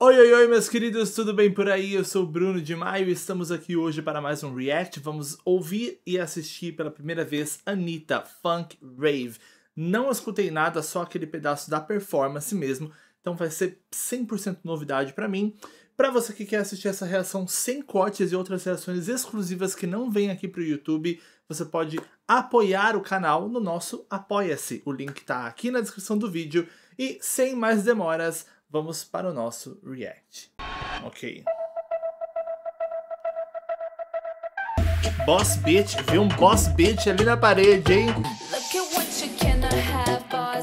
Oi, oi, oi, meus queridos, tudo bem por aí? Eu sou o Bruno de Maio e estamos aqui hoje para mais um React. Vamos ouvir e assistir pela primeira vez Anitta Funk Rave. Não escutei nada, só aquele pedaço da performance mesmo, então vai ser 100% novidade para mim. Para você que quer assistir essa reação sem cortes e outras reações exclusivas que não vêm aqui para o YouTube, você pode apoiar o canal no nosso Apoia-se. O link está aqui na descrição do vídeo. E sem mais demoras, vamos para o nosso React. Ok. Boss Bitch, vi um Boss Bitch ali na parede, hein?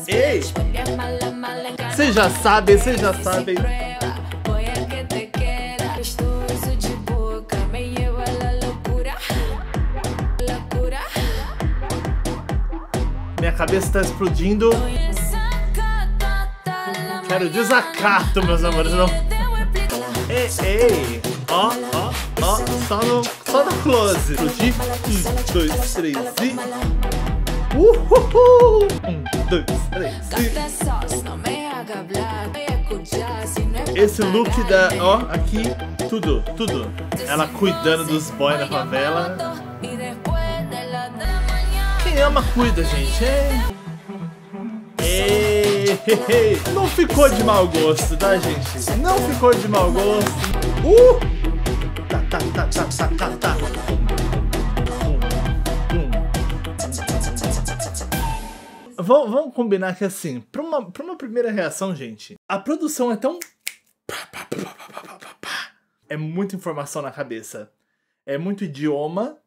Ei! Vocês já sabem, vocês já sabem. Minha cabeça tá explodindo quero desacato, meus amores. Não. Ei, ei. Ó, ó, ó. Só no, só no close. De um, dois, três e. Uhul! Um, dois, três e. É Esse look da. Ó, aqui. Tudo, tudo. Ela cuidando dos boys na favela. Quem ama, cuida, gente. Ei. ei. Não ficou de mau gosto, tá, gente? Não ficou de mau gosto. Uh! Tá, tá, tá, tá, tá, tá, tá. Vamos, vamos combinar que assim, pra uma, pra uma primeira reação, gente, a produção é tão. É muita informação na cabeça. É muito idioma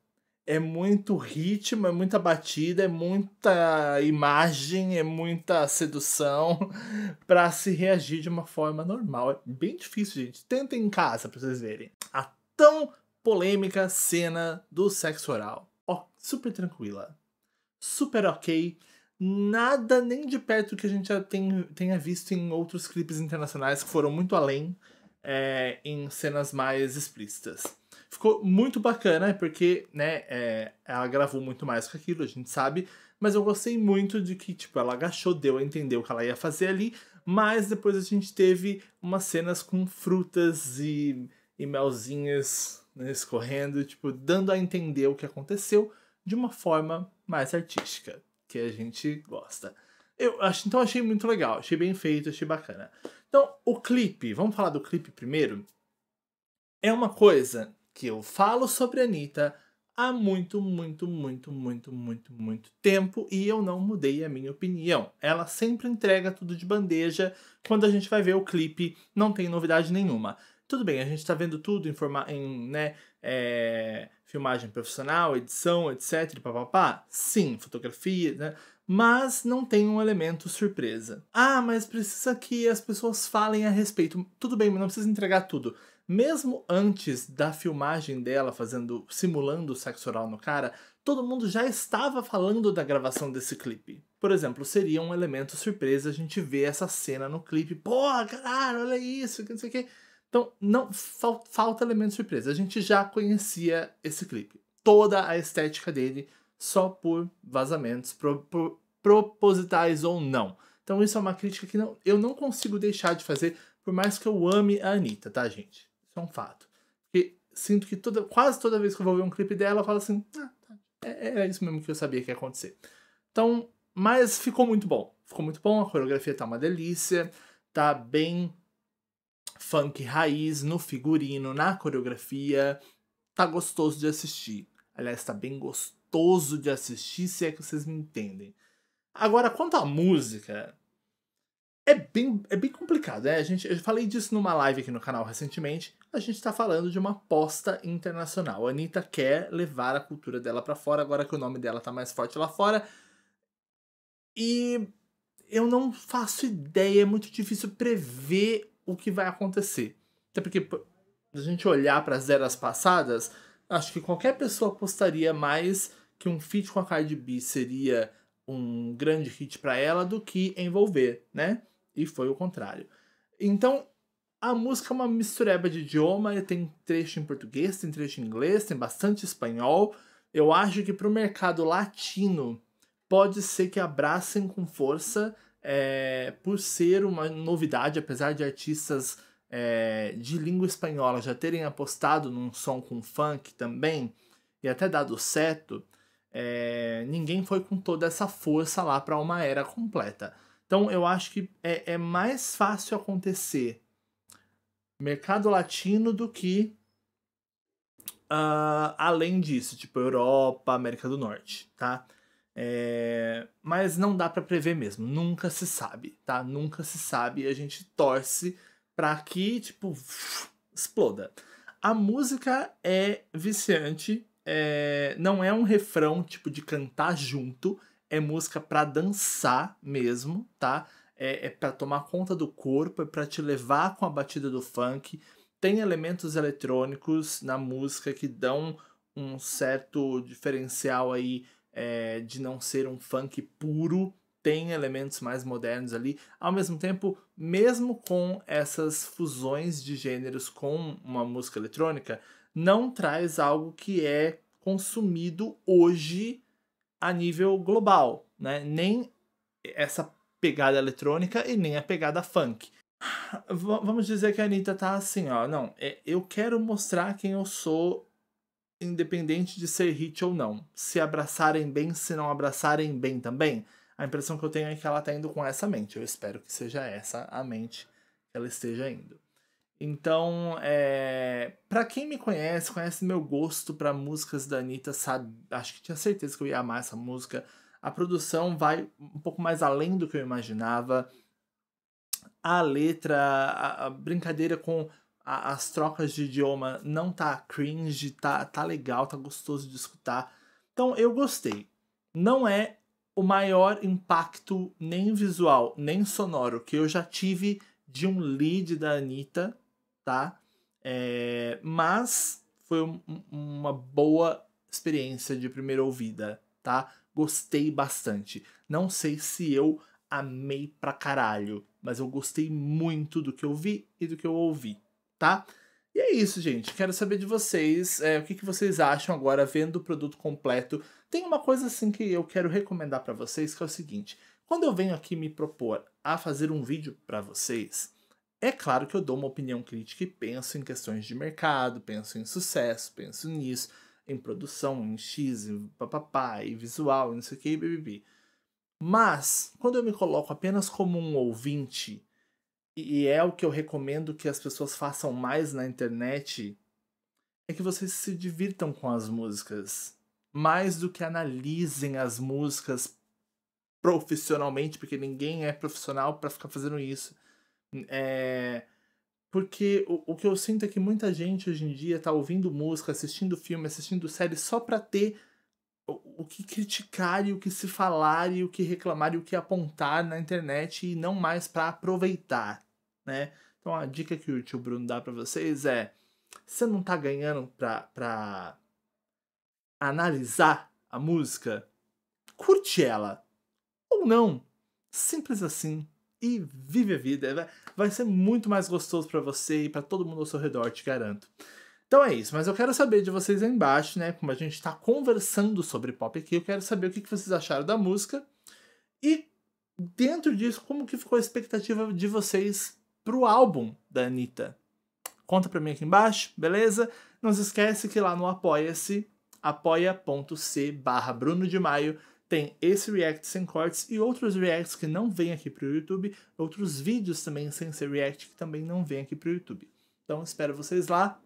é muito ritmo, é muita batida, é muita imagem, é muita sedução para se reagir de uma forma normal. É bem difícil, gente. Tentem em casa para vocês verem. A tão polêmica cena do sexo oral. Ó, oh, super tranquila. Super ok. Nada nem de perto que a gente já tem, tenha visto em outros clipes internacionais que foram muito além é, em cenas mais explícitas Ficou muito bacana, porque, né, é, ela gravou muito mais que aquilo, a gente sabe. Mas eu gostei muito de que, tipo, ela agachou, deu a entender o que ela ia fazer ali. Mas depois a gente teve umas cenas com frutas e, e melzinhas né, escorrendo, tipo, dando a entender o que aconteceu de uma forma mais artística, que a gente gosta. Eu acho, então achei muito legal, achei bem feito, achei bacana. Então, o clipe, vamos falar do clipe primeiro. É uma coisa que eu falo sobre a Anitta há muito, muito, muito, muito, muito, muito tempo e eu não mudei a minha opinião. Ela sempre entrega tudo de bandeja. Quando a gente vai ver o clipe, não tem novidade nenhuma. Tudo bem, a gente tá vendo tudo em, forma, em né, é, filmagem profissional, edição, etc, papapá. Sim, fotografia, né? Mas não tem um elemento surpresa. Ah, mas precisa que as pessoas falem a respeito. Tudo bem, mas não precisa entregar tudo mesmo antes da filmagem dela fazendo simulando o sexo oral no cara, todo mundo já estava falando da gravação desse clipe. Por exemplo, seria um elemento surpresa a gente ver essa cena no clipe. Porra, caralho, olha isso, que não sei o que. Então, não fal, falta elemento surpresa. A gente já conhecia esse clipe. Toda a estética dele, só por vazamentos pro, pro, propositais ou não. Então, isso é uma crítica que não, eu não consigo deixar de fazer, por mais que eu ame a Anitta, tá, gente? é um fato. Porque sinto que toda, quase toda vez que eu vou ver um clipe dela, eu falo assim: ah, é, é, é isso mesmo que eu sabia que ia acontecer. Então, mas ficou muito bom. Ficou muito bom, a coreografia tá uma delícia, tá bem funk raiz no figurino, na coreografia. Tá gostoso de assistir. Aliás, tá bem gostoso de assistir, se é que vocês me entendem. Agora, quanto à música, é bem, é bem complicado, né? A gente, eu falei disso numa live aqui no canal recentemente. A gente está falando de uma aposta internacional. A Anitta quer levar a cultura dela para fora, agora que o nome dela tá mais forte lá fora. E eu não faço ideia, é muito difícil prever o que vai acontecer. Até porque a gente olhar para as eras passadas, acho que qualquer pessoa apostaria mais que um feat com a Cardi B seria um grande hit para ela do que envolver, né? E foi o contrário. Então, a música é uma mistureba de idioma, tem trecho em português, tem trecho em inglês, tem bastante espanhol. Eu acho que para o mercado latino pode ser que abracem com força é, por ser uma novidade, apesar de artistas é, de língua espanhola já terem apostado num som com funk também e até dado certo, é, ninguém foi com toda essa força lá para uma era completa. Então eu acho que é, é mais fácil acontecer mercado latino do que uh, além disso, tipo Europa, América do Norte, tá? É, mas não dá para prever mesmo, nunca se sabe, tá? Nunca se sabe, a gente torce para que, tipo, exploda. A música é viciante, é, não é um refrão, tipo, de cantar junto, é música para dançar mesmo, tá? É, é para tomar conta do corpo, é para te levar com a batida do funk. Tem elementos eletrônicos na música que dão um certo diferencial aí é, de não ser um funk puro. Tem elementos mais modernos ali. Ao mesmo tempo, mesmo com essas fusões de gêneros com uma música eletrônica, não traz algo que é consumido hoje a nível global, né? Nem essa pegada eletrônica e nem a pegada funk. Vamos dizer que a Anitta tá assim, ó. Não, é, eu quero mostrar quem eu sou, independente de ser hit ou não. Se abraçarem bem, se não abraçarem bem também. A impressão que eu tenho é que ela tá indo com essa mente. Eu espero que seja essa a mente que ela esteja indo. Então, é... para quem me conhece, conhece meu gosto para músicas da Anitta, sabe? acho que tinha certeza que eu ia amar essa música. A produção vai um pouco mais além do que eu imaginava. A letra, a, a brincadeira com a, as trocas de idioma não tá cringe, tá, tá legal, tá gostoso de escutar. Então, eu gostei. Não é o maior impacto, nem visual, nem sonoro, que eu já tive de um lead da Anitta, tá? É, mas foi um, uma boa experiência de primeira ouvida, tá? Gostei bastante. Não sei se eu amei pra caralho, mas eu gostei muito do que eu vi e do que eu ouvi, tá? E é isso, gente. Quero saber de vocês é, o que, que vocês acham agora vendo o produto completo. Tem uma coisa assim que eu quero recomendar para vocês que é o seguinte: quando eu venho aqui me propor a fazer um vídeo para vocês, é claro que eu dou uma opinião crítica e penso em questões de mercado, penso em sucesso, penso nisso, em produção, em X, em papapá, e visual, não sei o que, BBB. Mas, quando eu me coloco apenas como um ouvinte, e é o que eu recomendo que as pessoas façam mais na internet, é que vocês se divirtam com as músicas. Mais do que analisem as músicas profissionalmente, porque ninguém é profissional para ficar fazendo isso é, porque o, o que eu sinto é que muita gente hoje em dia tá ouvindo música, assistindo filme, assistindo série só para ter o, o que criticar e o que se falar e o que reclamar e o que apontar na internet e não mais para aproveitar, né? Então a dica que o tio Bruno dá para vocês é: você não tá ganhando pra, pra analisar a música? Curte ela. Ou não. Simples assim e vive a vida. Vai ser muito mais gostoso para você e para todo mundo ao seu redor, te garanto. Então é isso, mas eu quero saber de vocês aí embaixo, né? Como a gente está conversando sobre pop aqui, eu quero saber o que vocês acharam da música e dentro disso, como que ficou a expectativa de vocês pro álbum da Anitta? Conta pra mim aqui embaixo, beleza? Não se esquece que lá no Apoia-se, apoia.c barra Bruno de Maio, tem esse react sem cortes e outros reacts que não vêm aqui para o YouTube, outros vídeos também sem ser react que também não vêm aqui para o YouTube. Então espero vocês lá.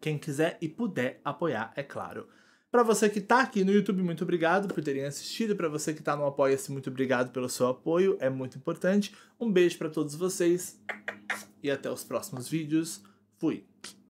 Quem quiser e puder apoiar, é claro. Para você que está aqui no YouTube, muito obrigado por terem assistido. Para você que está no Apoia-se, muito obrigado pelo seu apoio, é muito importante. Um beijo para todos vocês e até os próximos vídeos. Fui!